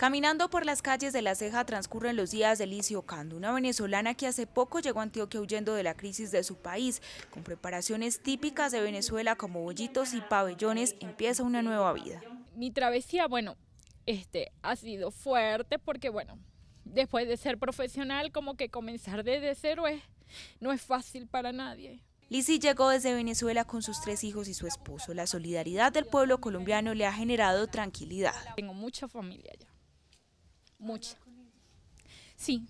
Caminando por las calles de La Ceja transcurren los días de Liz Ocando, una venezolana que hace poco llegó a Antioquia huyendo de la crisis de su país. Con preparaciones típicas de Venezuela como bollitos y pabellones, empieza una nueva vida. Mi travesía, bueno, este, ha sido fuerte porque, bueno, después de ser profesional, como que comenzar desde cero no es fácil para nadie. Lizzie llegó desde Venezuela con sus tres hijos y su esposo. La solidaridad del pueblo colombiano le ha generado tranquilidad. Tengo mucha familia allá mucha. Sí.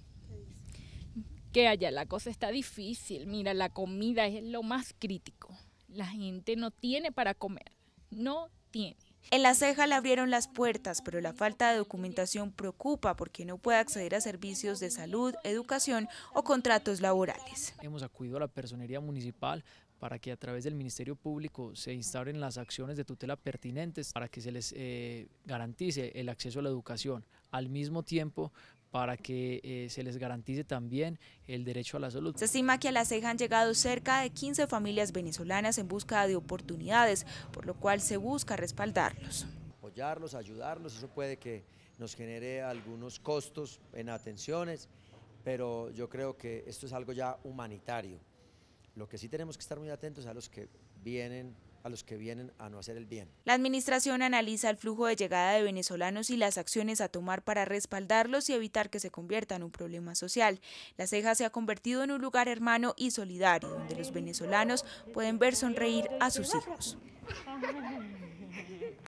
Que allá la cosa está difícil. Mira, la comida es lo más crítico. La gente no tiene para comer. No tiene. En La Ceja le abrieron las puertas, pero la falta de documentación preocupa porque no puede acceder a servicios de salud, educación o contratos laborales. Hemos acudido a la personería municipal para que a través del Ministerio Público se instauren las acciones de tutela pertinentes para que se les eh, garantice el acceso a la educación. Al mismo tiempo, para que eh, se les garantice también el derecho a la salud. Se estima que a la ceja han llegado cerca de 15 familias venezolanas en busca de oportunidades, por lo cual se busca respaldarlos. Apoyarlos, ayudarlos, eso puede que nos genere algunos costos en atenciones, pero yo creo que esto es algo ya humanitario. Lo que sí tenemos que estar muy atentos a los que vienen a los que vienen a no hacer el bien. La administración analiza el flujo de llegada de venezolanos y las acciones a tomar para respaldarlos y evitar que se convierta en un problema social. La ceja se ha convertido en un lugar hermano y solidario, donde los venezolanos pueden ver sonreír a sus hijos.